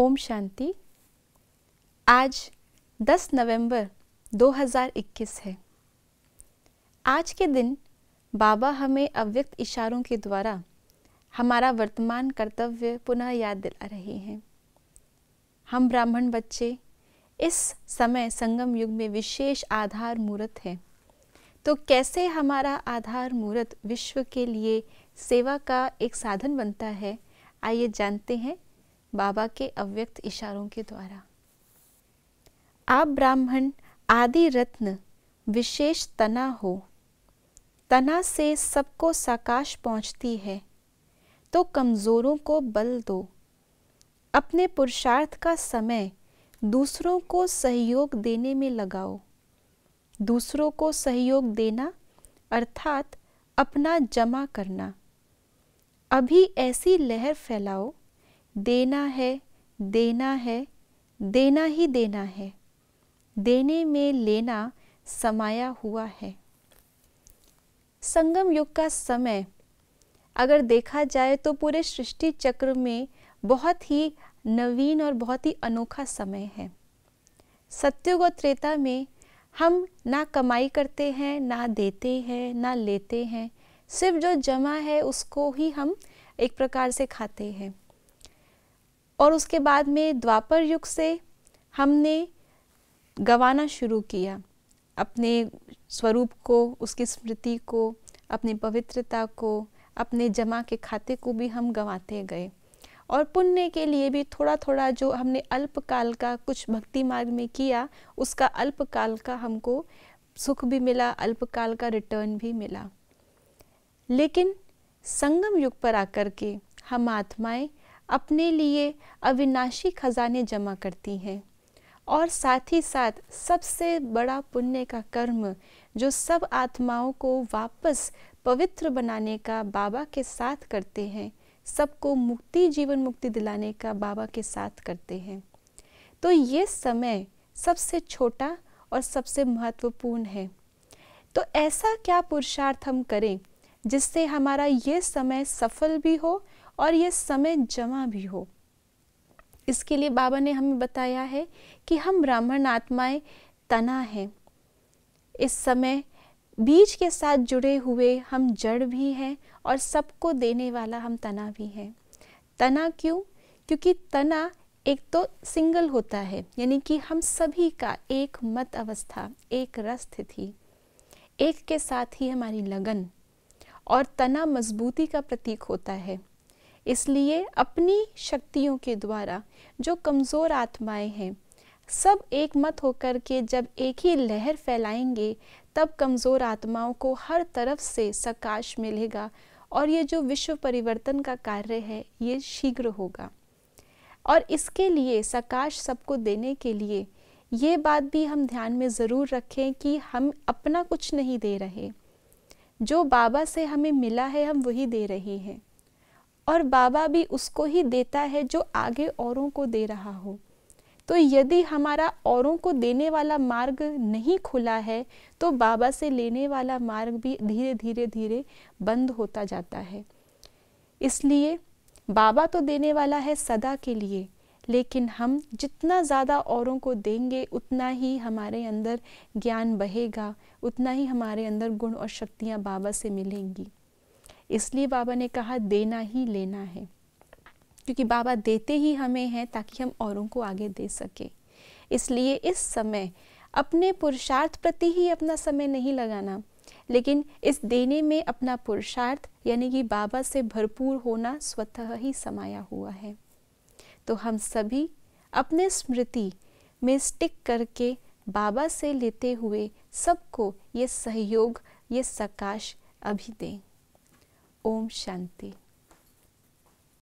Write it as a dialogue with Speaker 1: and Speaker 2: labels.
Speaker 1: ओम शांति आज 10 नवंबर 2021 है आज के दिन बाबा हमें अव्यक्त इशारों के द्वारा हमारा वर्तमान कर्तव्य पुनः याद दिला रहे हैं हम ब्राह्मण बच्चे इस समय संगम युग में विशेष आधार मूर्त है तो कैसे हमारा आधार मूर्त विश्व के लिए सेवा का एक साधन बनता है आइए जानते हैं बाबा के अव्यक्त इशारों के द्वारा आप ब्राह्मण आदि रत्न विशेष तना हो तना से सबको साकाश पहुंचती है तो कमज़ोरों को बल दो अपने पुरुषार्थ का समय दूसरों को सहयोग देने में लगाओ दूसरों को सहयोग देना अर्थात अपना जमा करना अभी ऐसी लहर फैलाओ देना है देना है देना ही देना है देने में लेना समाया हुआ है संगम युग का समय अगर देखा जाए तो पूरे सृष्टि चक्र में बहुत ही नवीन और बहुत ही अनोखा समय है सत्युग और त्रेता में हम ना कमाई करते हैं ना देते हैं ना लेते हैं सिर्फ जो जमा है उसको ही हम एक प्रकार से खाते हैं और उसके बाद में द्वापर युग से हमने गवाना शुरू किया अपने स्वरूप को उसकी स्मृति को अपनी पवित्रता को अपने जमा के खाते को भी हम गंवाते गए और पुण्य के लिए भी थोड़ा थोड़ा जो हमने अल्पकाल का कुछ भक्ति मार्ग में किया उसका अल्पकाल का हमको सुख भी मिला अल्पकाल का रिटर्न भी मिला लेकिन संगम युग पर आकर के हम आत्माएं अपने लिए अविनाशी खजाने जमा करती हैं और साथ ही साथ सबसे बड़ा पुण्य का कर्म जो सब आत्माओं को वापस पवित्र बनाने का बाबा के साथ करते हैं सबको मुक्ति जीवन मुक्ति दिलाने का बाबा के साथ करते हैं तो ये समय सबसे छोटा और सबसे महत्वपूर्ण है तो ऐसा क्या पुरुषार्थ हम करें जिससे हमारा ये समय सफल भी हो और ये समय जमा भी हो इसके लिए बाबा ने हमें बताया है कि हम ब्राह्मण आत्माएं तना हैं इस समय बीज के साथ जुड़े हुए हम जड़ भी हैं और सबको देने वाला हम तना भी हैं तना क्यों क्योंकि तना एक तो सिंगल होता है यानी कि हम सभी का एक मत अवस्था एक रस्थिति एक के साथ ही हमारी लगन और तना मजबूती का प्रतीक होता है इसलिए अपनी शक्तियों के द्वारा जो कमज़ोर आत्माएं हैं सब एक मत होकर के जब एक ही लहर फैलाएंगे तब कमज़ोर आत्माओं को हर तरफ से सकाश मिलेगा और ये जो विश्व परिवर्तन का कार्य है ये शीघ्र होगा और इसके लिए सकाश सबको देने के लिए ये बात भी हम ध्यान में ज़रूर रखें कि हम अपना कुछ नहीं दे रहे जो बाबा से हमें मिला है हम वही दे रहे हैं और बाबा भी उसको ही देता है जो आगे औरों को दे रहा हो तो यदि हमारा औरों को देने वाला मार्ग नहीं खुला है तो बाबा से लेने वाला मार्ग भी धीरे धीरे धीरे बंद होता जाता है इसलिए बाबा तो देने वाला है सदा के लिए लेकिन हम जितना ज़्यादा औरों को देंगे उतना ही हमारे अंदर ज्ञान बहेगा उतना ही हमारे अंदर गुण और शक्तियाँ बाबा से मिलेंगी इसलिए बाबा ने कहा देना ही लेना है क्योंकि बाबा देते ही हमें हैं ताकि हम औरों को आगे दे सकें इसलिए इस समय अपने पुरुषार्थ प्रति ही अपना समय नहीं लगाना लेकिन इस देने में अपना पुरुषार्थ यानी कि बाबा से भरपूर होना स्वतः ही समाया हुआ है तो हम सभी अपने स्मृति में स्टिक करके बाबा से लेते हुए सबको ये सहयोग ये सकाश अभी दें ओम शांति